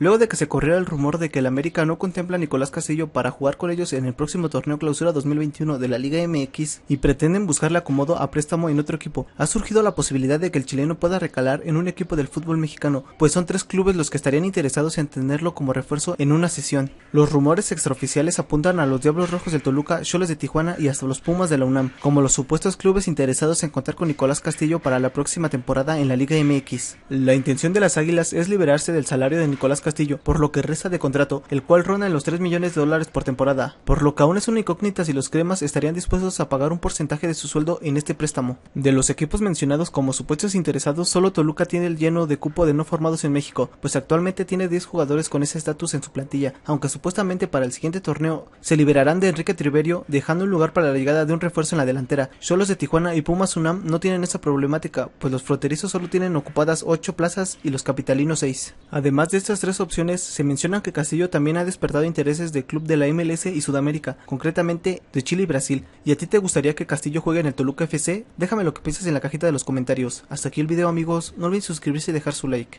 luego de que se corriera el rumor de que el América no contempla a Nicolás Castillo para jugar con ellos en el próximo torneo clausura 2021 de la Liga MX y pretenden buscarle acomodo a préstamo en otro equipo, ha surgido la posibilidad de que el chileno pueda recalar en un equipo del fútbol mexicano, pues son tres clubes los que estarían interesados en tenerlo como refuerzo en una sesión. Los rumores extraoficiales apuntan a los Diablos Rojos del Toluca, Choles de Tijuana y hasta los Pumas de la UNAM, como los supuestos clubes interesados en contar con Nicolás Castillo para la próxima temporada en la Liga MX. La intención de las Águilas es liberarse del salario de Nicolás Castillo, por lo que resta de contrato, el cual ronda en los 3 millones de dólares por temporada, por lo que aún es una incógnita si los cremas estarían dispuestos a pagar un porcentaje de su sueldo en este préstamo. De los equipos mencionados como supuestos interesados, solo Toluca tiene el lleno de cupo de no formados en México, pues actualmente tiene 10 jugadores con ese estatus en su plantilla, aunque supuestamente para el siguiente torneo se liberarán de Enrique Triverio, dejando un lugar para la llegada de un refuerzo en la delantera. los de Tijuana y Pumas UNAM no tienen esa problemática, pues los fronterizos solo tienen ocupadas 8 plazas y los capitalinos 6. Además de estas tres opciones, se menciona que Castillo también ha despertado intereses de club de la MLS y Sudamérica, concretamente de Chile y Brasil. ¿Y a ti te gustaría que Castillo juegue en el Toluca FC? Déjame lo que piensas en la cajita de los comentarios. Hasta aquí el video amigos, no olvides suscribirse y dejar su like.